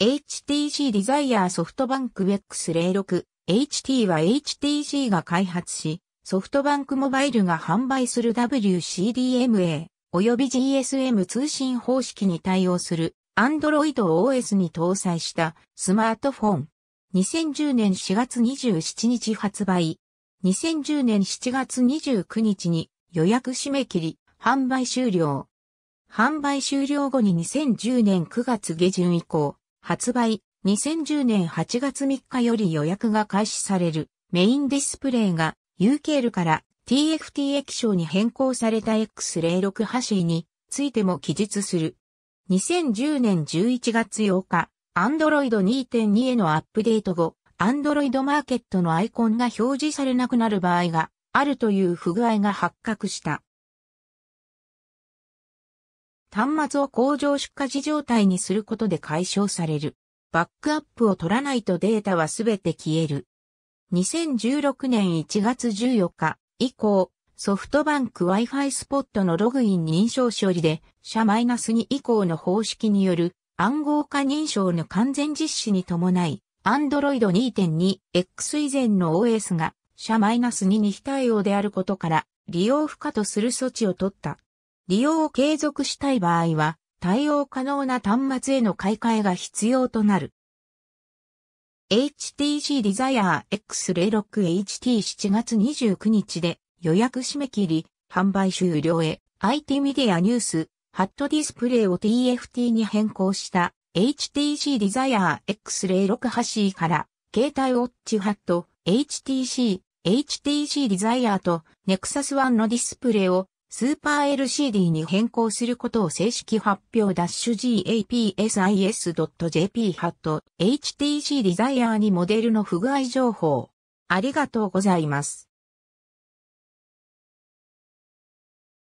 HTC デザイアーソフトバンク WEX06、HT は HTC が開発し、ソフトバンクモバイルが販売する WCDMA 及び GSM 通信方式に対応する Android OS に搭載したスマートフォン。2010年4月27日発売。2010年7月29日に予約締め切り、販売終了。販売終了後に2010年9月下旬以降、発売、2010年8月3日より予約が開始されるメインディスプレイが UKL から TFT 液晶に変更された X06 ハシーについても記述する。2010年11月8日、Android 2.2へのアップデート後、Android マーケットのアイコンが表示されなくなる場合があるという不具合が発覚した。端末を工場出荷時状態にすることで解消される。バックアップを取らないとデータはすべて消える。2016年1月14日以降、ソフトバンク Wi-Fi スポットのログイン認証処理で、社 -2 以降の方式による暗号化認証の完全実施に伴い、Android 2.2X 以前の OS が社 -2 に非対応であることから利用不可とする措置を取った。利用を継続したい場合は、対応可能な端末への買い替えが必要となる。HTC Desire X06HT7 月29日で予約締め切り、販売終了へ IT メディアニュース、ハットディスプレイを TFT に変更した HTC Desire X06 c から携帯ウォッチハット HTC、HTC Desire と Nexus One のディスプレイをスーパー LCD に変更することを正式発表ダッシュ -gapsis.jp ハット HTC デザイアーにモデルの不具合情報。ありがとうございます。